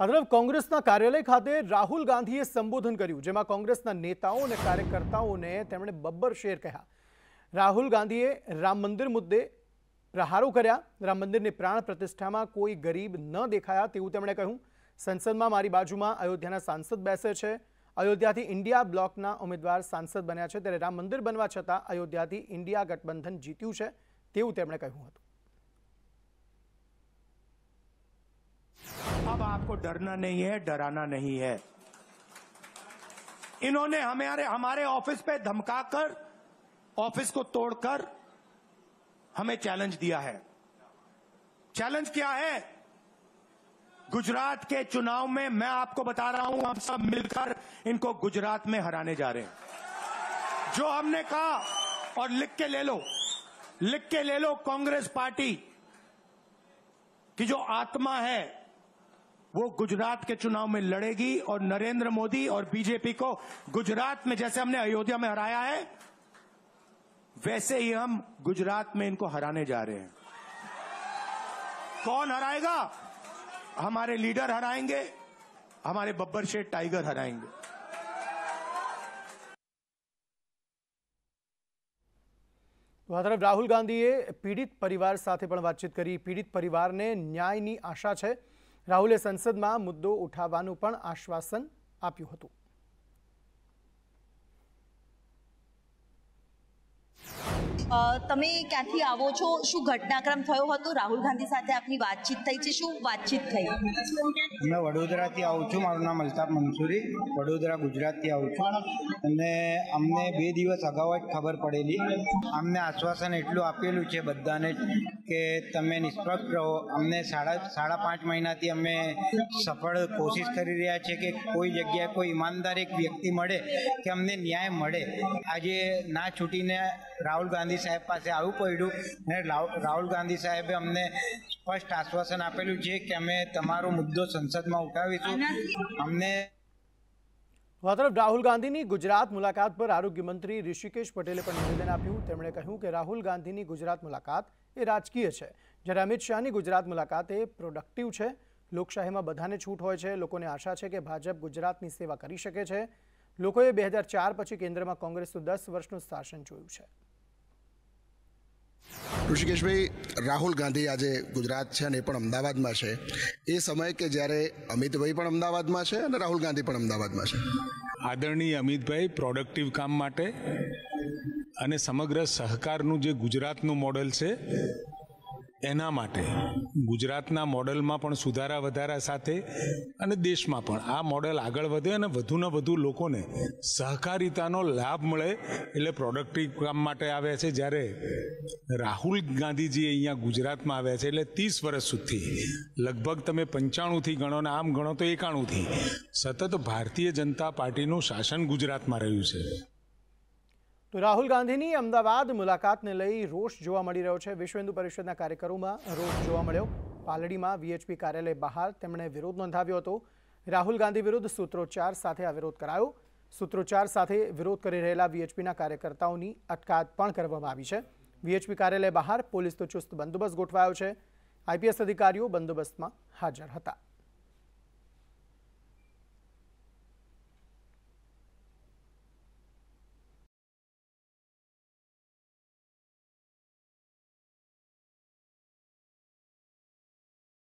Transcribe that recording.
આ તરફ કોંગ્રેસના કાર્યાલય ખાતે રાહુલ ગાંધીએ સંબોધન કર્યું જેમાં કોંગ્રેસના નેતાઓ અને કાર્યકર્તાઓને તેમણે બબ્બર શેર કહ્યા રાહુલ ગાંધીએ રામ મંદિર મુદ્દે પ્રહારો કર્યા રામ મંદિરની પ્રાણ પ્રતિષ્ઠામાં કોઈ ગરીબ ન દેખાયા તેવું તેમણે કહ્યું સંસદમાં મારી બાજુમાં અયોધ્યાના સાંસદ બેસે છે અયોધ્યાથી ઇન્ડિયા બ્લોકના ઉમેદવાર સાંસદ બન્યા છે ત્યારે રામ મંદિર બનવા છતાં અયોધ્યાથી ઇન્ડિયા ગઠબંધન જીત્યું છે તેવું તેમણે કહ્યું હતું आपको डरना नहीं है डराना नहीं है इन्होंने हमारे हमारे ऑफिस पे धमकाकर ऑफिस को तोड़कर हमें चैलेंज दिया है चैलेंज क्या है गुजरात के चुनाव में मैं आपको बता रहा हूं हम सब मिलकर इनको गुजरात में हराने जा रहे हैं जो हमने कहा और लिख के ले लो लिख के ले लो कांग्रेस पार्टी की जो आत्मा है वो गुजरात के चुनाव में लड़ेगी और नरेंद्र मोदी और बीजेपी को गुजरात में जैसे हमने अयोध्या में हराया है वैसे ही हम गुजरात में इनको हराने जा रहे हैं कौन हराएगा हमारे लीडर हराएंगे हमारे बब्बर शेठ टाइगर हराएंगे तो राहुल રાહુલ पीड़ित परिवार साथ बातचीत करी पीड़ित परिवार ने न्याय की आशा है રાહુલે સંસદમાં મુદ્દો ઉઠાવવાનું પણ આશ્વાસન આપ્યું હતું તમે ક્યાંથી આવો છો શું ઘટનાક્રમ થયો હતો રાહુલ ગાંધી સાથે આપની વાતચીત થઈ છે શું વાતચીત થઈ મેં વડોદરાથી આવું છું મારું નામ અલ્તાફ મંસૂરી વડોદરા ગુજરાતથી આવું છું અને અમને બે દિવસ અગાઉ જ ખબર પડેલી અમને આશ્વાસન એટલું આપેલું છે બધાને કે તમે નિષ્પક્ષ રહો અમને સાડા સાડા પાંચ મહિનાથી અમે સફળ કોશિશ કરી રહ્યા છે કે કોઈ જગ્યાએ કોઈ ઈમાનદાર એક વ્યક્તિ મળે કે અમને ન્યાય મળે આજે ના છૂટીને રાહુલ ગાંધી સાહેબ પાસે આવવું પડ્યું અને રાહુલ ગાંધી સાહેબે અમને સ્પષ્ટ આશ્વાસન આપેલું છે કે અમે તમારો મુદ્દો સંસદમાં ઉઠાવીશું અમને તરફ રાહુલ ગાંધીની ગુજરાત મુલાકાત પર આરોગ્ય મંત્રી ઋષિકેશ પટેલે પણ નિવેદન આપ્યું તેમણે કહ્યું કે રાહુલ ગાંધીની ગુજરાત મુલાકાત એ રાજકીય છે જ્યારે અમિત શાહની ગુજરાત મુલાકાત એ પ્રોડક્ટિવ છે લોકશાહીમાં બધાને છૂટ હોય છે લોકોને આશા છે કે ભાજપ ગુજરાતની સેવા કરી શકે છે લોકોએ બે હજાર ચાર પછી કેન્દ્રમાં કોંગ્રેસનું દસ વર્ષનું શાસન જોયું છે ઋષિકેશભાઈ રાહુલ ગાંધી આજે ગુજરાત છે અને એ પણ અમદાવાદમાં છે એ સમય કે જ્યારે અમિતભાઈ પણ અમદાવાદમાં છે અને રાહુલ ગાંધી પણ અમદાવાદમાં છે આદરણીય અમિતભાઈ પ્રોડક્ટિવ કામ માટે અને સમગ્ર સહકારનું જે ગુજરાતનું મોડેલ છે એના માટે ગુજરાતના મોડલમાં પણ સુધારા વધારા સાથે અને દેશમાં પણ આ મોડલ આગળ વધે અને વધુને વધુ લોકોને સહકારિતાનો લાભ મળે એટલે પ્રોડક્ટિવ કામ માટે આવ્યા છે જ્યારે રાહુલ ગાંધીજી અહીંયા ગુજરાતમાં આવ્યા છે એટલે ત્રીસ વર્ષ સુધી લગભગ તમે પંચાણુંથી ગણો ને આમ ગણો તો એકાણુંથી સતત ભારતીય જનતા પાર્ટીનું શાસન ગુજરાતમાં રહ્યું છે તો રાહુલ ગાંધીની અમદાવાદ મુલાકાતને લઈ રોષ જોવા મળી રહ્યો છે વિશ્વ હિન્દુ પરિષદના કાર્યક્રમમાં રોષ જોવા મળ્યો પાલડીમાં વીએચપી કાર્યાલય બહાર તેમણે વિરોધ નોંધાવ્યો હતો રાહુલ ગાંધી વિરુદ્ધ સૂત્રોચ્ચાર સાથે આ વિરોધ કરાયો સૂત્રોચ્ચાર સાથે વિરોધ કરી રહેલા વીએચપીના કાર્યકર્તાઓની અટકાયત પણ કરવામાં આવી છે વીએચપી કાર્યાલય બહાર પોલીસનો ચુસ્ત બંદોબસ્ત ગોઠવાયો છે આઈપીએસ અધિકારીઓ બંદોબસ્તમાં હાજર હતા